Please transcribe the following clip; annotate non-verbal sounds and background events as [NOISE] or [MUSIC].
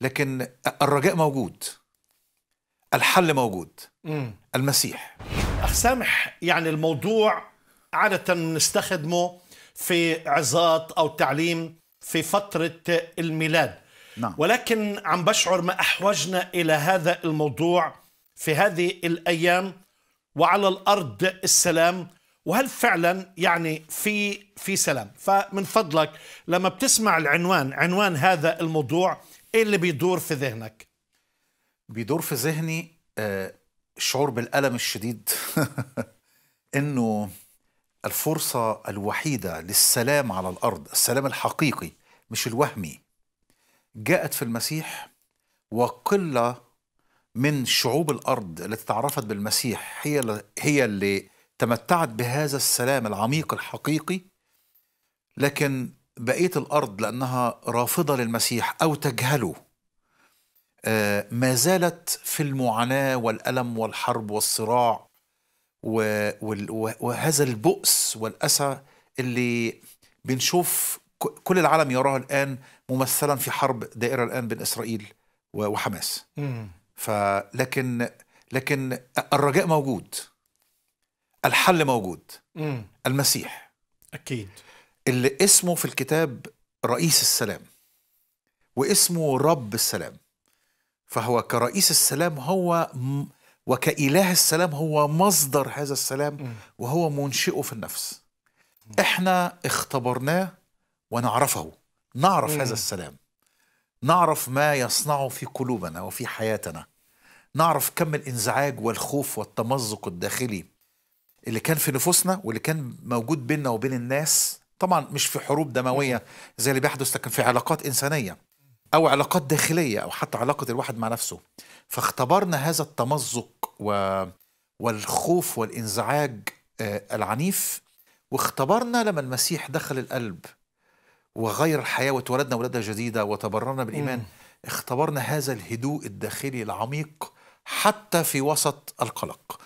لكن الرجاء موجود الحل موجود مم. المسيح أخ سامح يعني الموضوع عادة نستخدمه في عظات أو تعليم في فترة الميلاد نعم. ولكن عم بشعر ما أحوجنا إلى هذا الموضوع في هذه الأيام وعلى الأرض السلام وهل فعلا يعني في في سلام فمن فضلك لما بتسمع العنوان عنوان هذا الموضوع ايه اللي بيدور في ذهنك بيدور في ذهني آه، شعور بالالم الشديد [LAUGHS] انه الفرصه الوحيده للسلام على الارض السلام الحقيقي مش الوهمي جاءت في المسيح وقله من شعوب الارض التي تعرفت بالمسيح هي هي اللي تمتعت بهذا السلام العميق الحقيقي لكن بقيه الارض لانها رافضه للمسيح او تجهله آه، ما زالت في المعاناه والالم والحرب والصراع وهذا البؤس والاسى اللي بنشوف كل العالم يراه الان ممثلا في حرب دائره الان بين اسرائيل وحماس فلكن لكن الرجاء موجود الحل موجود المسيح اكيد اللي اسمه في الكتاب رئيس السلام واسمه رب السلام فهو كرئيس السلام هو وكإله السلام هو مصدر هذا السلام وهو منشئه في النفس احنا اختبرناه ونعرفه نعرف هذا السلام نعرف ما يصنعه في قلوبنا وفي حياتنا نعرف كم الانزعاج والخوف والتمزق الداخلي اللي كان في نفوسنا واللي كان موجود بيننا وبين الناس طبعا مش في حروب دمويه زي اللي بيحدث لكن في علاقات انسانيه او علاقات داخليه او حتى علاقه الواحد مع نفسه فاختبرنا هذا التمزق و... والخوف والانزعاج آه، العنيف واختبرنا لما المسيح دخل القلب وغير الحياه وتولدنا ولاده جديده وتبررنا بالايمان اختبرنا هذا الهدوء الداخلي العميق حتى في وسط القلق